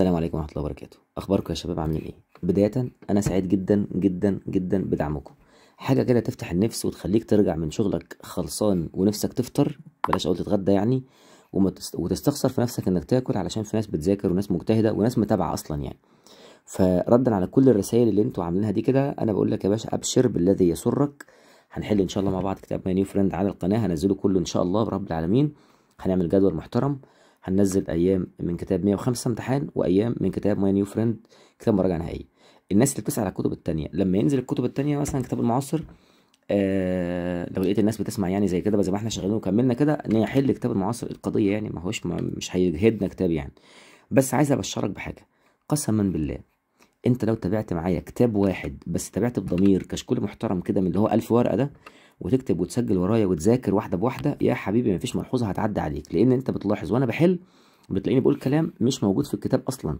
السلام عليكم ورحمة الله وبركاته أخباركم يا شباب عاملين إيه؟ بداية أنا سعيد جدا جدا جدا بدعمكم حاجة كده تفتح النفس وتخليك ترجع من شغلك خلصان ونفسك تفطر بلاش أقول تتغدى يعني وتستخسر في نفسك إنك تاكل علشان في ناس بتذاكر وناس مجتهدة وناس متابعة أصلا يعني فردا على كل الرسائل اللي انتوا عاملينها دي كده أنا بقول لك يا باشا أبشر بالذي يسرك هنحل إن شاء الله مع بعض كتاب ماي نيو فريند على القناة هنزله كله إن شاء الله برب العالمين هنعمل جدول محترم هننزل ايام من كتاب 105 امتحان وايام من كتاب ماي نيو فريند كتاب مراجعه نهائيه الناس اللي بتسال على الكتب التانية لما ينزل الكتب التانية مثلا كتاب المعاصر آه لو لقيت الناس بتسمع يعني زي كده زي ما احنا شغالين وكملنا كده ان هي حل كتاب المعاصر القضيه يعني ما هوش ما مش هيجهدنا كتاب يعني بس عايز ابشرك بحاجه قسما بالله انت لو تابعت معايا كتاب واحد بس تابعت بضمير كشكول محترم كده من اللي هو 1000 ورقه ده وتكتب وتسجل ورايا وتذاكر واحده بواحده يا حبيبي مفيش ملحوظه هتعدي عليك لان انت بتلاحظ وانا بحل بتلاقيني بقول كلام مش موجود في الكتاب اصلا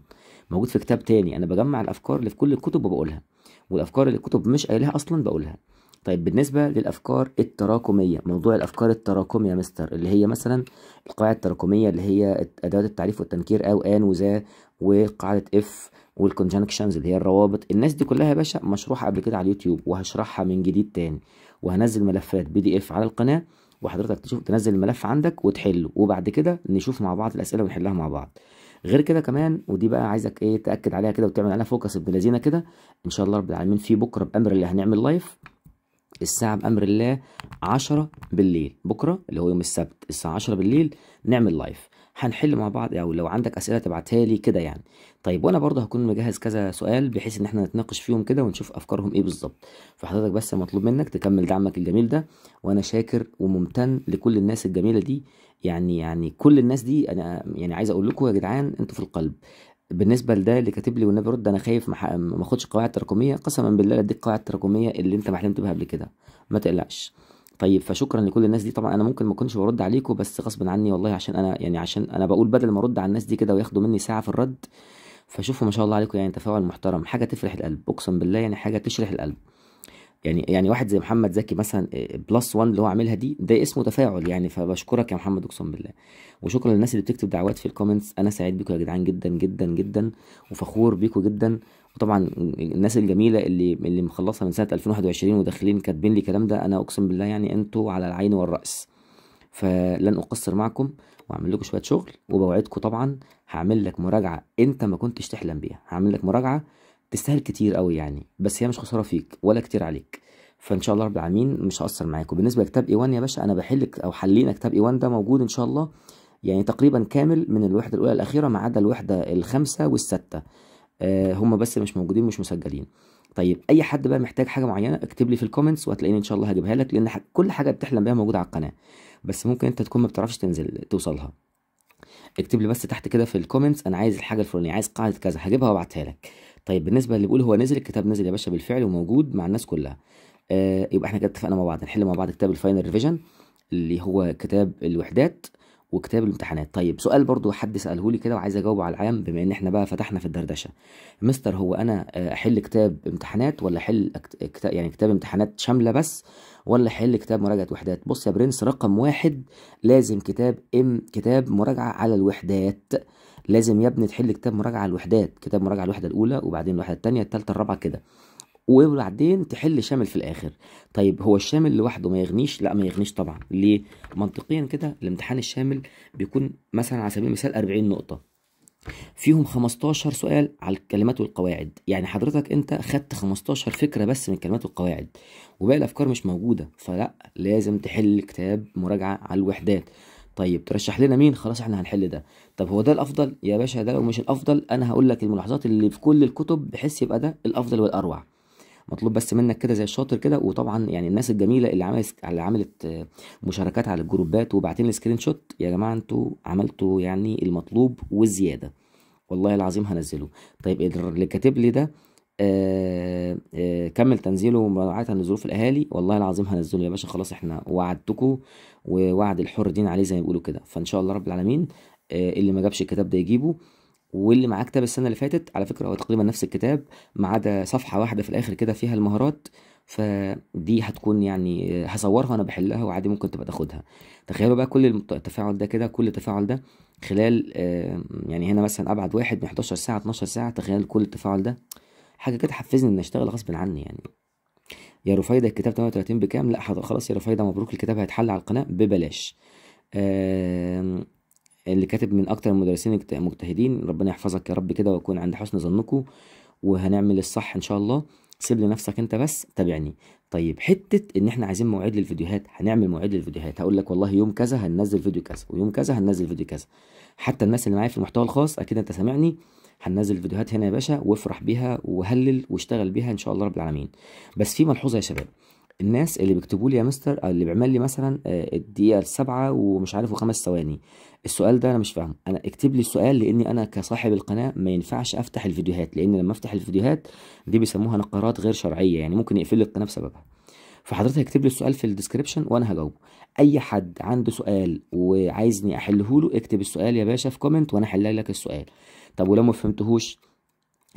موجود في كتاب تاني انا بجمع الافكار اللي في كل الكتب وبقولها والافكار اللي الكتب مش قايلها اصلا بقولها طيب بالنسبة للأفكار التراكمية موضوع الأفكار التراكمية يا مستر اللي هي مثلا القواعد التراكمية اللي هي أدوات التعريف والتنكير أو آن وذا وقاعدة إف والكونجنكشنز اللي هي الروابط الناس دي كلها يا باشا مشروحه قبل كده على اليوتيوب وهشرحها من جديد تاني وهنزل ملفات بي دي اف على القناه وحضرتك تشوف تنزل الملف عندك وتحله وبعد كده نشوف مع بعض الاسئله ونحلها مع بعض غير كده كمان ودي بقى عايزك ايه تاكد عليها كده وتعمل عليها فوكس ابن لذينه كده ان شاء الله رب العالمين في بكره بامر الله هنعمل لايف الساعة بأمر الله 10 بالليل بكرة اللي هو يوم السبت الساعة 10 بالليل نعمل لايف هنحل مع بعض او لو عندك اسئله تبعتها لي كده يعني طيب وانا برضه هكون مجهز كذا سؤال بحيث ان احنا نتناقش فيهم كده ونشوف افكارهم ايه بالظبط فحضرتك بس مطلوب منك تكمل دعمك الجميل ده وانا شاكر وممتن لكل الناس الجميله دي يعني يعني كل الناس دي انا يعني عايز اقول لكم يا جدعان انتوا في القلب بالنسبه لده اللي كاتب لي والنبي رد انا خايف ما اخدش القواعد التراكميه قسما بالله اديك القواعد التراكميه اللي انت ما حلمت بيها قبل كده ما تقلقش طيب فشكرا لكل الناس دي طبعا انا ممكن ما اكونش برد عليكم بس غصب عني والله عشان انا يعني عشان انا بقول بدل ما ارد على الناس دي كده وياخدوا مني ساعه في الرد فشوفوا ما شاء الله عليكم يعني تفاعل محترم حاجه تفرح القلب اقسم بالله يعني حاجه تشرح القلب يعني يعني واحد زي محمد زكي مثلا بلس آه، 1 اللي هو عاملها دي ده اسمه تفاعل يعني فبشكرك يا محمد اقسم بالله وشكرا للناس اللي بتكتب دعوات في الكومنتس انا سعيد بيكم يا جدعان جدا جدا جدا وفخور بيكم جدا وطبعا الناس الجميله اللي اللي مخلصه من سنه 2021 وداخلين كاتبين لي الكلام ده انا اقسم بالله يعني انتوا على العين والراس فلن اقصر معكم واعمل لكم شويه شغل وبوعدكم طبعا هعمل لك مراجعه انت ما كنتش تحلم بيها هعمل لك مراجعه تستاهل كتير قوي يعني بس هي مش خساره فيك ولا كتير عليك فان شاء الله رب العالمين مش هقصر معاك وبالنسبه لكتاب ايوان يا باشا انا بحلك او حلينا كتاب ايوان ده موجود ان شاء الله يعني تقريبا كامل من الوحده الاولى الاخيره ما عدا الوحده الخامسه والسادسه أه هم بس مش موجودين مش مسجلين طيب اي حد بقى محتاج حاجه معينه اكتب لي في الكومنتس وهتلاقيني ان شاء الله هجيبها لك لان كل حاجه بتحلم بيها موجوده على القناه بس ممكن انت تكون ما بتعرفش تنزل توصلها اكتب لي بس تحت كده في الكومنتس انا عايز الحاجه الفلانيه عايز قاعده كذا هجيبها وابعتها لك طيب بالنسبه اللي بيقول هو نزل الكتاب نزل يا باشا بالفعل وموجود مع الناس كلها آه يبقى احنا كده اتفقنا مع بعض نحل مع بعض كتاب الفاينل ريفيجن اللي هو كتاب الوحدات وكتاب الامتحانات طيب سؤال برضو حد ساله لي كده وعايز اجاوبه على العام بما ان احنا بقى فتحنا في الدردشه مستر هو انا آه، احل كتاب امتحانات ولا احل كتاب يعني كتاب امتحانات شامله بس ولا احل كتاب مراجعه وحدات بص يا برنس رقم واحد لازم كتاب ام كتاب مراجعه على الوحدات لازم يا ابني تحل كتاب مراجعه على الوحدات كتاب مراجعه الوحده الاولى وبعدين الوحده الثانيه الثالثه الرابعه كده وبعدين تحل شامل في الاخر طيب هو الشامل لوحده ما يغنيش لا ما يغنيش طبعا ليه منطقيا كده الامتحان الشامل بيكون مثلا على سبيل المثال 40 نقطه فيهم 15 سؤال على الكلمات والقواعد يعني حضرتك انت خدت 15 فكره بس من الكلمات والقواعد وباقي الافكار مش موجوده فلا لازم تحل كتاب مراجعه على الوحدات طيب ترشح لنا مين خلاص احنا هنحل ده طب هو ده الافضل يا باشا ده لو مش الافضل انا هقول لك الملاحظات اللي في كل الكتب بحيث يبقى ده الافضل والاروع مطلوب بس منك كده زي الشاطر كده وطبعا يعني الناس الجميله اللي عملت اللي عملت آه، مشاركات على الجروبات وبعتين لي سكرين شوت يا جماعه انتوا عملتوا يعني المطلوب والزياده والله العظيم هنزله طيب اللي كاتب لي ده آه آه كمل تنزيله مراعاة لظروف الاهالي والله العظيم هنزله يا باشا خلاص احنا وعدتكم ووعد الحر دين عليه زي ما بيقولوا كده فان شاء الله رب العالمين آه اللي ما جابش الكتاب ده يجيبه واللي معاه كتاب السنه اللي فاتت على فكره هو تقريبا نفس الكتاب ما عدا صفحه واحده في الاخر كده فيها المهارات فدي هتكون يعني هصورها وانا بحلها وعادي ممكن تبقى تاخدها تخيلوا بقى كل التفاعل ده كده كل التفاعل ده خلال يعني هنا مثلا ابعد واحد من 11 ساعه 12 ساعه تخيل كل التفاعل ده حاجه كده حفزني ان اشتغل غصب عني يعني يا رفايده الكتاب 38 بكام لا خلاص يا رفايده مبروك الكتاب هيتحل على القناه ببلاش اللي كاتب من اكتر المدرسين المجتهدين ربنا يحفظك يا رب كده واكون عند حسن ظنكم وهنعمل الصح ان شاء الله سيب لنفسك انت بس تابعني طيب حته ان احنا عايزين مواعيد للفيديوهات هنعمل مواعيد للفيديوهات هقول لك والله يوم كذا هننزل فيديو كذا ويوم كذا هننزل فيديو كذا حتى الناس اللي معايا في المحتوى الخاص اكيد انت سامعني هننزل فيديوهات هنا يا باشا وافرح بيها وهلل واشتغل بيها ان شاء الله رب العالمين بس في ملحوظه يا شباب الناس اللي بيكتبوا لي يا مستر أو آه، اللي بيعمل لي مثلا آه، الدقيقه السبعه ومش عارف وخمس ثواني السؤال ده انا مش فاهم انا اكتب لي السؤال لاني انا كصاحب القناه ما ينفعش افتح الفيديوهات لان لما افتح الفيديوهات دي بيسموها نقرات غير شرعيه يعني ممكن يقفل لي القناه بسببها فحضرتك اكتب لي السؤال في الديسكربشن وانا هجاوبه اي حد عنده سؤال وعايزني احله له اكتب السؤال يا باشا في كومنت وانا احل لك السؤال طب ولو ما فهمتهوش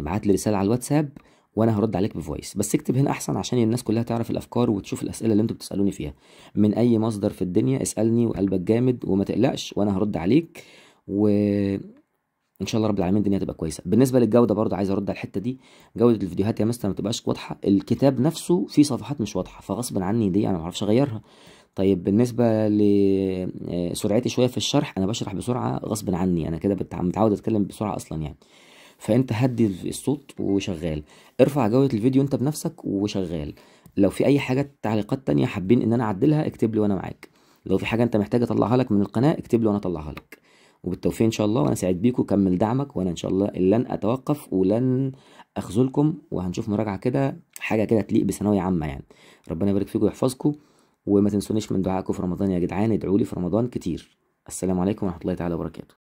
ابعت لي رساله على الواتساب وانا هرد عليك بفويس بس اكتب هنا احسن عشان الناس كلها تعرف الافكار وتشوف الاسئله اللي انتوا بتسالوني فيها من اي مصدر في الدنيا اسالني وقلبك جامد وما تقلقش وانا هرد عليك و ان شاء الله رب العالمين الدنيا تبقى كويسه بالنسبه للجوده برضه عايز ارد على الحته دي جوده الفيديوهات يا مستر ما تبقاش واضحه الكتاب نفسه فيه صفحات مش واضحه فغصب عني دي انا ما اعرفش اغيرها طيب بالنسبة لسرعتي آه، شوية في الشرح أنا بشرح بسرعة غصب عني أنا كده متعود أتكلم بسرعة أصلا يعني فانت هدي الصوت وشغال ارفع جودة الفيديو انت بنفسك وشغال لو في اي حاجة تعليقات تانية حابين ان انا اعدلها اكتب لي وانا معاك لو في حاجة انت محتاج اطلعها لك من القناة اكتب لي وانا اطلعها لك وبالتوفيق ان شاء الله وانا سعيد بيكم كمل دعمك وانا ان شاء الله لن اتوقف ولن اخذلكم وهنشوف مراجعة كده حاجة كده تليق بثانوية عامة يعني ربنا يبارك فيكم ويحفظكم وما تنسونيش من دعائكم في رمضان يا جدعان ادعوا لي في رمضان كتير السلام عليكم ورحمة الله تعالى وبركاته